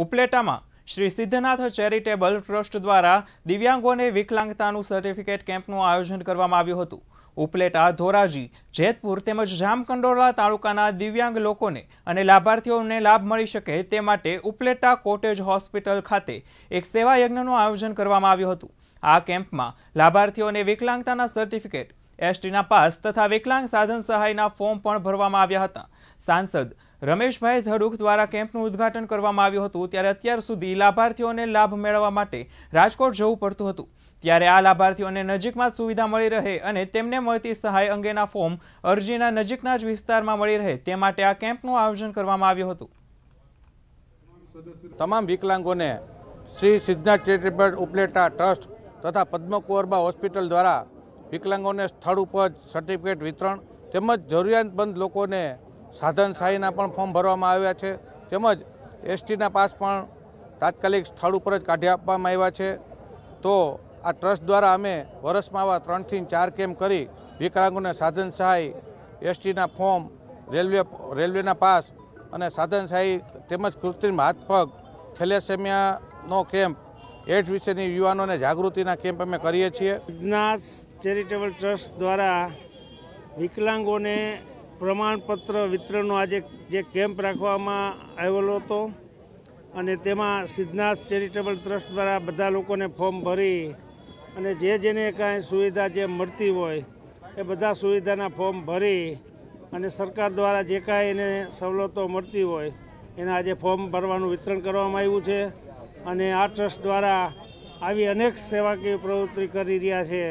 ઉપલેટામાં Shri Siddhnath charitable trust દ્વારા દિવ્યાંગોને વિકલાંગતાનું certificate કેમ્પનું આયોજન કરવામાં આવ્યું હતું ઉપલેટા ધોરાજી જેતપુર તેમજ જામકંડોરલા તાલુકાના દિવ્યાંગ લોકોને અને લાભાર્થીઓને લાભ મળી શકે તે માટે ઉપલેટા કોટેજ હોસ્પિટલ ખાતે એક સેવાયજ્ઞનું આયોજન કરવામાં આવ્યું હતું આ કેમ્પમાં લાભાર્થીઓને વિકલાંગતાના સર્ટિફિકેટ એસટીના પાસ તથા વિકલાંગ સાધન સહાયના ફોર્મ પણ ભરવામાં આવ્યા હતા સાંસદ રમેશભાઈ ધડુક દ્વારા કેમ્પનું ઉદ્ઘાટન કરવામાં આવ્યું હતું ત્યારે અત્યાર સુધી લાભાર્થીઓને લાભ મેળવવા માટે રાજકોટ જવું પડતું હતું ત્યારે આ લાભાર્થીઓને નજીકમાં સુવિધા મળી રહે અને તેમને મળતી સહાય અંગેના ફોર્મ અરજીના નજીકના જ વિસ્તારમાં મળી રહે તે માટે આ કેમ્પનું આયોજન કરવામાં આવ્યું હતું તમામ વિકલાંગોને શ્રી સિદ્ધાર્થ ચેરિટેબલ ઉપલેટા ટ્રસ્ટ તથા પદ્મ કોરબા હોસ્પિટલ દ્વારા વિકલાંગોને સ્થળ ઉપર સર્ટિફિકેટ વિતરણ તેમજ જરૂરિયાતમંદ લોકોને સાધન સહાયના પણ ફોર્મ ભરવામાં આવ્યા છે તેમજ એસટીના પાસ પણ તાત્કાલિક સ્થળ ઉપર જ કાઢી આપવામાં આવ્યા છે તો આ ટ્રસ્ટ દ્વારા અમે વર્ષમાં આવા ત્રણથી ચાર કેમ્પ કરી વિકલાંગોને સાધન સહાય એસટીના ફોર્મ રેલવે રેલવેના પાસ અને સાધન સહાય તેમજ કૃત્રિમ હાથ પગ થેલેસેમિયાનો કેમ્પ એડ્સ વિશેની યુવાનોને જાગૃતિના કેમ્પ અમે કરીએ છીએ ચેરિટેબલ ટ્રસ્ટ દ્વારા વિકલાંગોને પ્રમાણપત્ર વિતરણનો આજે જે કેમ્પ રાખવામાં આવેલો હતો અને તેમાં સિદ્ધનાથ ચેરિટેબલ ટ્રસ્ટ દ્વારા બધા લોકોને ફોર્મ ભરી અને જે જેને કાંઈ સુવિધા જે મળતી હોય એ બધા સુવિધાના ફોર્મ ભરી અને સરકાર દ્વારા જે કાંઈ એને સવલતો મળતી હોય એના આજે ફોર્મ ભરવાનું વિતરણ કરવામાં આવ્યું છે અને આ ટ્રસ્ટ દ્વારા આવી અનેક સેવાકીય પ્રવૃત્તિ કરી રહ્યા છે